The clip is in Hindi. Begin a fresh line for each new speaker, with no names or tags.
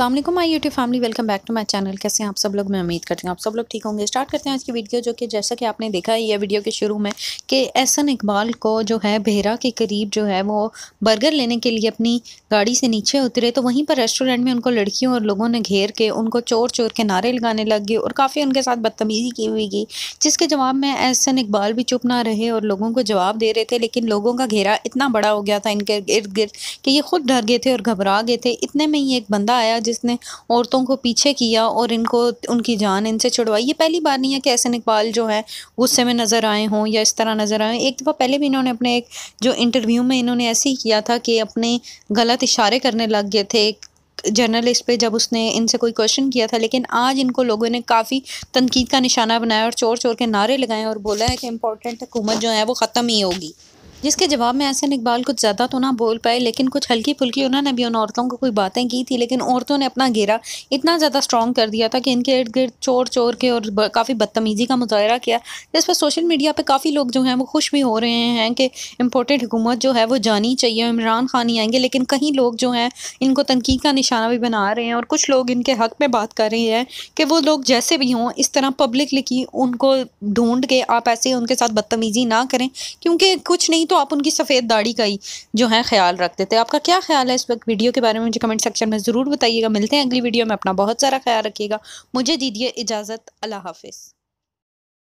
अल्लाम my YouTube family welcome back to my channel कैसे हैं आप सब लोग मैं उम्मीद करती हूँ आप सब लोग ठीक होंगे स्टार्ट करते हैं आज की वीडियो जो कि जैसा कि आपने देखा है ये वीडियो के शुरू में कि एहसन इकबाल को जो है बेहरा के करीब जो है वो बर्गर लेने के लिए अपनी गाड़ी से नीचे उतरे तो वहीं पर रेस्टोरेंट में उनको लड़कियों और लोगों ने घेर के उनको चोर चोर के नारे लगाने लग गए और काफ़ी उनके साथ बदतमीज़ी की हुई गई जिसके जवाब में एहसन इकबाल भी चुप ना रहे और लोगों को जवाब दे रहे थे लेकिन लोगों का घेरा इतना बड़ा हो गया था इनके इर्द गिर्द कि ये खुद डर गए थे और घबरा गए थे इतने में ही एक बंदा आया जिसने औरतों को पीछे किया और इनको उनकी जान इनसे छुड़वाई ये पहली बार नहीं है कि ऐसे इकबाल जो है गुस्से में नज़र आए हों या इस तरह नज़र आए एक दफ़ा पहले भी इन्होंने अपने एक जो इंटरव्यू में इन्होंने ऐसे ही किया था कि अपने गलत इशारे करने लग गए थे जर्नलिस्ट पे जब उसने इनसे कोई क्वेश्चन किया था लेकिन आज इनको लोगों ने काफ़ी तनकीद का निशाना बनाया और चोर चोर के नारे लगाए और बोला है कि इम्पोर्टेंट हुकूमत जो है वो ख़त्म ही होगी जिसके जवाब में ऐसे इकबाल कुछ ज़्यादा तो ना बोल पाए लेकिन कुछ हल्की फुल्की उन्होंने भी उन औरतों को कोई बातें की थी लेकिन औरतों ने अपना घेरा इतना ज़्यादा स्ट्रॉन्ग कर दिया था कि इनके इर्द गिर्द चोर चोर के और काफ़ी बदतमीज़ी का मुजाहरा किया जिस पर सोशल मीडिया पर काफ़ी लोग जो हैं वो खुश भी हो रहे हैं कि इम्पोर्टेंट हुकूमत जो है वो जानी चाहिए इमरान खान ही आएंगे लेकिन कहीं लोग जो हैं इनको तनकीद का निशाना भी बना रहे हैं और कुछ लोग इनके हक में बात कर रहे हैं कि वो लोग जैसे भी हों इस तरह पब्लिक लिखी उनको ढूंढ के आप ऐसे उनके साथ बदतमीज़ी ना करें क्योंकि कुछ नहीं तो आप उनकी सफ़ेद दाढ़ी का ही जो है ख्याल रखते थे आपका क्या ख्याल है इस वक्त वीडियो के बारे में मुझे कमेंट सेक्शन में ज़रूर बताइएगा मिलते हैं अगली वीडियो में अपना बहुत सारा ख्याल रखिएगा मुझे दीजिए इजाज़त अल्लाह हाफिज़